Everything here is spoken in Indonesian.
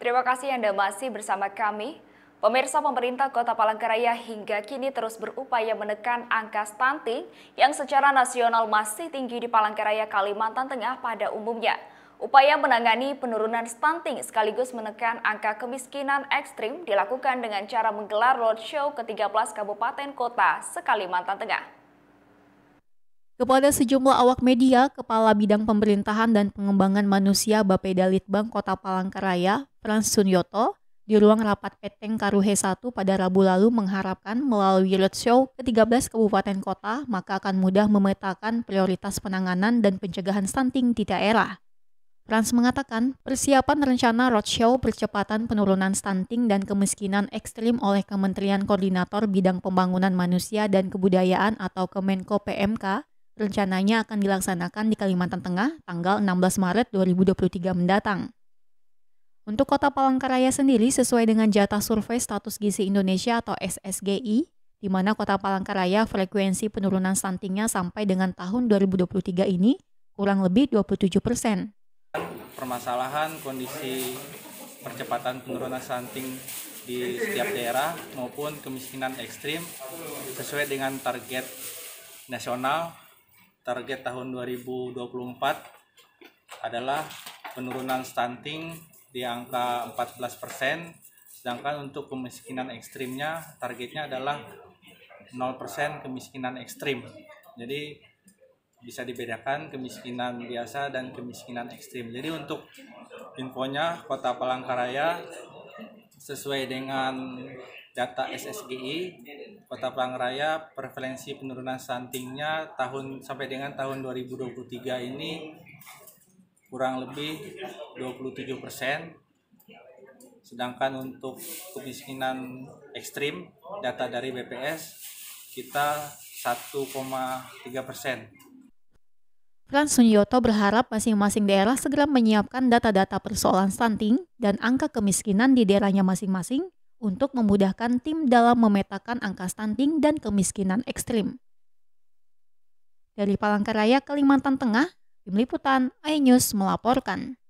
Terima kasih Anda masih bersama kami. Pemirsa pemerintah Kota Palangkaraya hingga kini terus berupaya menekan angka stunting yang secara nasional masih tinggi di Palangkaraya, Kalimantan Tengah pada umumnya. Upaya menangani penurunan stunting sekaligus menekan angka kemiskinan ekstrim dilakukan dengan cara menggelar roadshow ke 13 kabupaten kota se-Kalimantan Tengah. Kepada sejumlah awak media, Kepala Bidang Pemerintahan dan Pengembangan Manusia Bapeda Litbang Kota Palangkaraya, Frans Sunyoto, di ruang rapat Peteng Karuhe 1 pada Rabu lalu mengharapkan melalui roadshow ke-13 kabupaten kota, maka akan mudah memetakan prioritas penanganan dan pencegahan stunting di daerah. Frans mengatakan, persiapan rencana roadshow percepatan penurunan stunting dan kemiskinan ekstrim oleh Kementerian Koordinator Bidang Pembangunan Manusia dan Kebudayaan atau Kemenko PMK rencananya akan dilaksanakan di Kalimantan Tengah tanggal 16 Maret 2023 mendatang. Untuk kota Palangkaraya sendiri sesuai dengan jatah survei status gizi Indonesia atau SSGI, di mana kota Palangkaraya frekuensi penurunan stuntingnya sampai dengan tahun 2023 ini kurang lebih 27 persen. Permasalahan kondisi percepatan penurunan stunting di setiap daerah maupun kemiskinan ekstrim sesuai dengan target nasional target tahun 2024 adalah penurunan stunting di angka 14 persen, sedangkan untuk kemiskinan ekstrimnya targetnya adalah 0 persen kemiskinan ekstrim. Jadi bisa dibedakan kemiskinan biasa dan kemiskinan ekstrim. Jadi untuk infonya Kota Palangkaraya sesuai dengan data SSGI Kota Pangraya prevalensi penurunan stuntingnya tahun sampai dengan tahun 2023 ini kurang lebih 27 persen. Sedangkan untuk kemiskinan ekstrim data dari BPS kita 1,3 persen. Ran Sunyoto berharap masing-masing daerah segera menyiapkan data-data persoalan stunting dan angka kemiskinan di daerahnya masing-masing untuk memudahkan tim dalam memetakan angka stunting dan kemiskinan ekstrim. Dari Palangkaraya, Kalimantan Tengah, Tim Liputan, iNews melaporkan.